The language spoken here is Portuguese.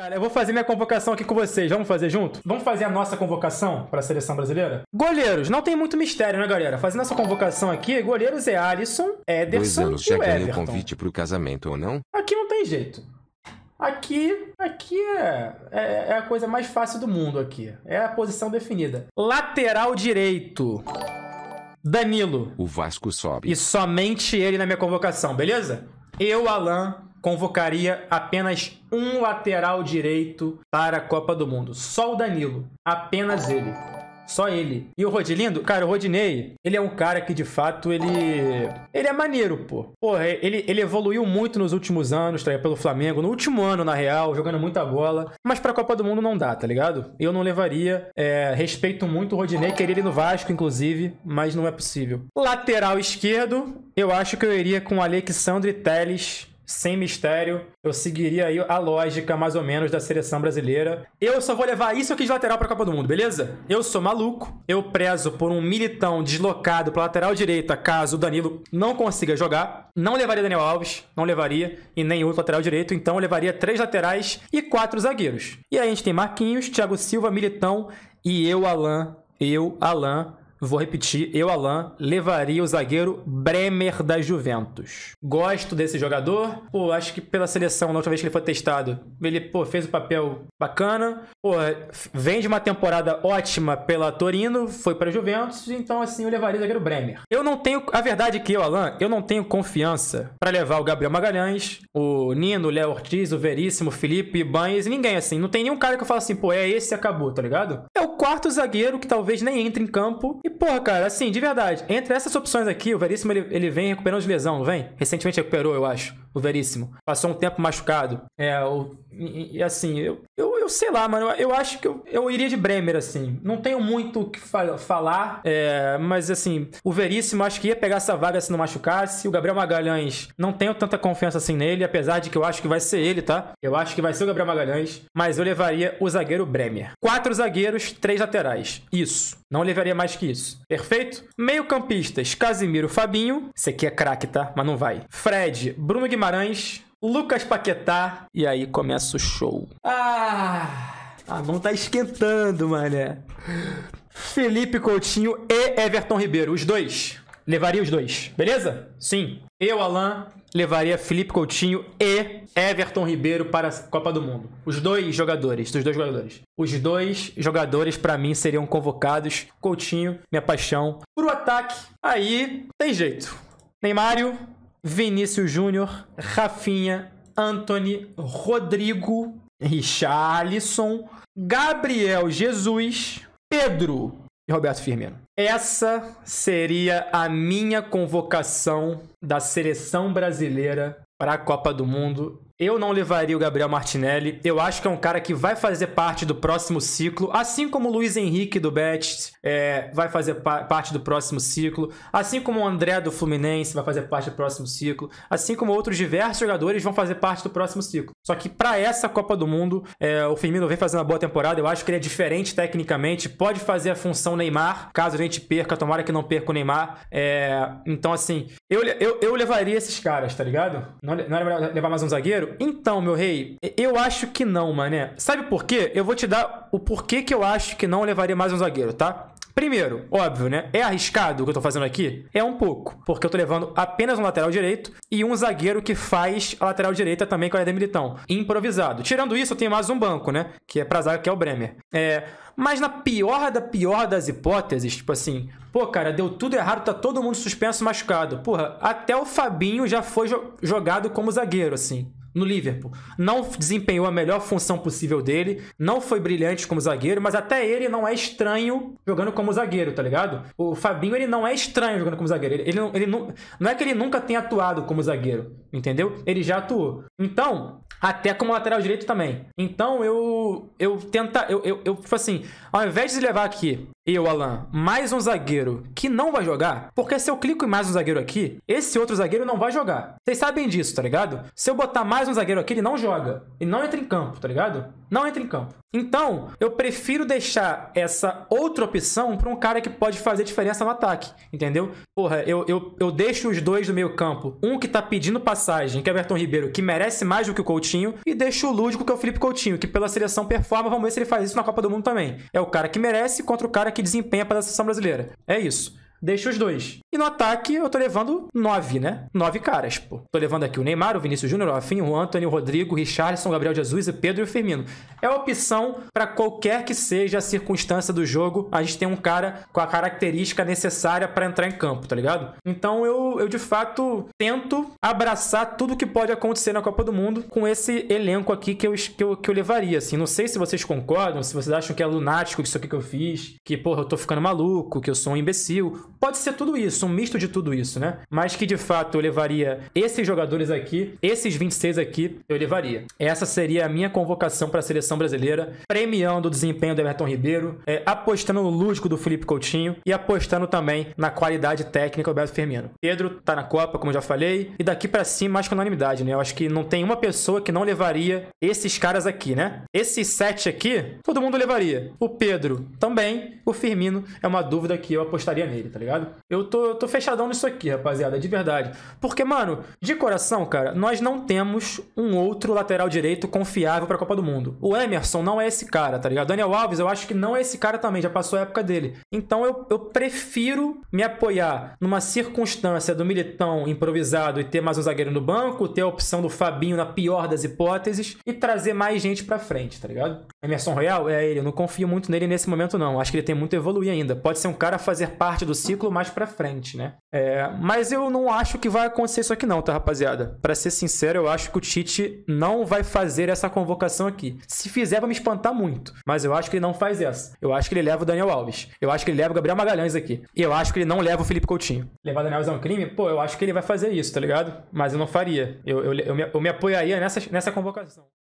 cara. Eu vou fazer minha convocação aqui com vocês. Vamos fazer junto? Vamos fazer a nossa convocação para a seleção brasileira? Goleiros. Não tem muito mistério, né, galera? Fazendo essa convocação aqui, goleiros é Alisson, Ederson Dois anos e o Everton. o convite para o casamento ou não? Aqui não tem jeito. Aqui, aqui é, é, é a coisa mais fácil do mundo aqui. É a posição definida. Lateral direito. Danilo. O Vasco sobe. E somente ele na minha convocação, beleza? Eu, Alan, convocaria apenas um lateral direito para a Copa do Mundo. Só o Danilo. Apenas ele. Só ele. E o Rodilindo, cara, o Rodinei, ele é um cara que de fato ele. Ele é maneiro, pô. Porra, ele, ele evoluiu muito nos últimos anos, tá, pelo Flamengo, no último ano, na real, jogando muita bola. Mas pra Copa do Mundo não dá, tá ligado? Eu não levaria. É, respeito muito o Rodinei, queria ele no Vasco, inclusive, mas não é possível. Lateral esquerdo, eu acho que eu iria com o Alexandre Telles sem mistério. Eu seguiria aí a lógica, mais ou menos, da seleção brasileira. Eu só vou levar isso aqui de lateral pra Copa do Mundo, beleza? Eu sou maluco, eu prezo por um militão deslocado pra lateral direita, caso o Danilo não consiga jogar. Não levaria Daniel Alves, não levaria, e nem outro lateral direito, então eu levaria três laterais e quatro zagueiros. E aí a gente tem Marquinhos, Thiago Silva, Militão e eu, Alain. Eu, Alain vou repetir, eu, Alan, levaria o zagueiro Bremer da Juventus. Gosto desse jogador. Pô, acho que pela seleção, na última vez que ele foi testado, ele, pô, fez o papel bacana. Pô, vem de uma temporada ótima pela Torino, foi para a Juventus, então assim, eu levaria o zagueiro Bremer. Eu não tenho, a verdade é que eu, Alan, eu não tenho confiança para levar o Gabriel Magalhães, o Nino, o Léo Ortiz, o Veríssimo, o Felipe, Banhes, ninguém assim. Não tem nenhum cara que eu falo assim, pô, é esse acabou, tá ligado? É o quarto zagueiro que talvez nem entre em campo e porra, cara, assim, de verdade, entre essas opções aqui, o Veríssimo ele, ele vem recuperando de lesão, não vem? Recentemente recuperou, eu acho, o Veríssimo. Passou um tempo machucado. É, o, e, e assim, eu, eu, eu, sei lá, mano, eu, eu acho que eu, eu iria de Bremer, assim. Não tenho muito o que fa falar, é, mas assim, o Veríssimo acho que ia pegar essa vaga se não machucasse. O Gabriel Magalhães, não tenho tanta confiança assim nele, apesar de que eu acho que vai ser ele, tá? Eu acho que vai ser o Gabriel Magalhães, mas eu levaria o zagueiro Bremer. Quatro zagueiros, três laterais. Isso. Não levaria mais que isso. Perfeito? Meio-campistas: Casimiro Fabinho. Esse aqui é craque, tá? Mas não vai. Fred, Bruno Guimarães, Lucas Paquetá. E aí começa o show. Ah! A ah, mão tá esquentando, mané. Felipe Coutinho e Everton Ribeiro. Os dois. Levaria os dois. Beleza? Sim. Eu, Alan, levaria Felipe Coutinho e Everton Ribeiro para a Copa do Mundo. Os dois jogadores, dos dois jogadores. Os dois jogadores para mim seriam convocados. Coutinho, minha paixão. Pro ataque, aí tem jeito. Neymário, Vinícius Júnior, Rafinha, Anthony, Rodrigo, Richarlison, Gabriel Jesus, Pedro, e Roberto Firmino. Essa seria a minha convocação da seleção brasileira para a Copa do Mundo eu não levaria o Gabriel Martinelli. Eu acho que é um cara que vai fazer parte do próximo ciclo, assim como o Luiz Henrique do Betis é, vai fazer pa parte do próximo ciclo, assim como o André do Fluminense vai fazer parte do próximo ciclo, assim como outros diversos jogadores vão fazer parte do próximo ciclo. Só que para essa Copa do Mundo, é, o Firmino vem fazendo uma boa temporada. Eu acho que ele é diferente tecnicamente, pode fazer a função Neymar, caso a gente perca, tomara que não perca o Neymar. É, então, assim, eu, eu, eu levaria esses caras, tá ligado? Não, não era é melhor levar mais um zagueiro? então, meu rei, eu acho que não, mané. Sabe por quê? Eu vou te dar o porquê que eu acho que não levaria mais um zagueiro, tá? Primeiro, óbvio, né? É arriscado o que eu tô fazendo aqui? É um pouco, porque eu tô levando apenas um lateral direito e um zagueiro que faz a lateral direita também com é a Eder Militão, improvisado. Tirando isso, eu tenho mais um banco, né? Que é pra zaga, que é o Bremer. É, mas na pior da pior das hipóteses, tipo assim, pô, cara, deu tudo errado, tá todo mundo suspenso, machucado. Porra, até o Fabinho já foi jo jogado como zagueiro, assim no Liverpool. Não desempenhou a melhor função possível dele, não foi brilhante como zagueiro, mas até ele não é estranho jogando como zagueiro, tá ligado? O Fabinho, ele não é estranho jogando como zagueiro. Ele, ele, ele não, não é que ele nunca tenha atuado como zagueiro, entendeu? Ele já atuou. Então, até como lateral direito também. Então, eu eu tenta eu, eu, eu tipo assim, ao invés de levar aqui eu, Alan, mais um zagueiro que não vai jogar, porque se eu clico em mais um zagueiro aqui, esse outro zagueiro não vai jogar. Vocês sabem disso, tá ligado? Se eu botar mais um zagueiro aqui, ele não joga. e não entra em campo, tá ligado? Não entra em campo. Então, eu prefiro deixar essa outra opção para um cara que pode fazer diferença no ataque, entendeu? Porra, eu, eu, eu deixo os dois do meio campo. Um que tá pedindo passagem, que é o Everton Ribeiro, que merece mais do que o Coutinho, e deixo o lúdico, que é o Felipe Coutinho, que pela seleção performa, vamos ver se ele faz isso na Copa do Mundo também. É o cara que merece contra o cara cara que desempenha para a seleção brasileira. É isso. Deixa os dois. E no ataque eu tô levando nove, né? Nove caras, pô. Tô levando aqui o Neymar, o Vinícius Júnior, o Rafinha, o Antônio, o Rodrigo, o Richardson, o Gabriel Jesus, o Pedro e o Firmino. É opção para qualquer que seja a circunstância do jogo, a gente tem um cara com a característica necessária para entrar em campo, tá ligado? Então eu, eu de fato tento abraçar tudo que pode acontecer na Copa do Mundo com esse elenco aqui que eu, que eu, que eu levaria, assim. Não sei se vocês concordam, se vocês acham que é lunático isso aqui que eu fiz, que, porra, eu tô ficando maluco, que eu sou um imbecil. Pode ser tudo isso isso, um misto de tudo isso, né? Mas que de fato eu levaria esses jogadores aqui, esses 26 aqui, eu levaria. Essa seria a minha convocação para a seleção brasileira, premiando o desempenho do Everton Ribeiro, é, apostando no lúdico do Felipe Coutinho e apostando também na qualidade técnica do Beto Firmino. Pedro tá na Copa, como já falei, e daqui para cima mais com unanimidade, né? Eu acho que não tem uma pessoa que não levaria esses caras aqui, né? Esses sete aqui, todo mundo levaria. O Pedro também, o Firmino é uma dúvida que eu apostaria nele, tá ligado? Eu tô eu tô fechadão nisso aqui, rapaziada, de verdade. Porque, mano, de coração, cara, nós não temos um outro lateral direito confiável pra Copa do Mundo. O Emerson não é esse cara, tá ligado? Daniel Alves, eu acho que não é esse cara também, já passou a época dele. Então eu, eu prefiro me apoiar numa circunstância do militão improvisado e ter mais um zagueiro no banco, ter a opção do Fabinho na pior das hipóteses e trazer mais gente pra frente, tá ligado? Emerson Royal é ele, eu não confio muito nele nesse momento, não. Acho que ele tem muito a evoluir ainda. Pode ser um cara a fazer parte do ciclo mais pra frente né? É, mas eu não acho que vai acontecer isso aqui não, tá, rapaziada? Para ser sincero, eu acho que o Tite não vai fazer essa convocação aqui. Se fizer, vai me espantar muito. Mas eu acho que ele não faz essa. Eu acho que ele leva o Daniel Alves. Eu acho que ele leva o Gabriel Magalhães aqui. E eu acho que ele não leva o Felipe Coutinho. Levar o Daniel Alves é um crime? Pô, eu acho que ele vai fazer isso, tá ligado? Mas eu não faria. Eu, eu, eu, me, eu me apoiaria nessa, nessa convocação.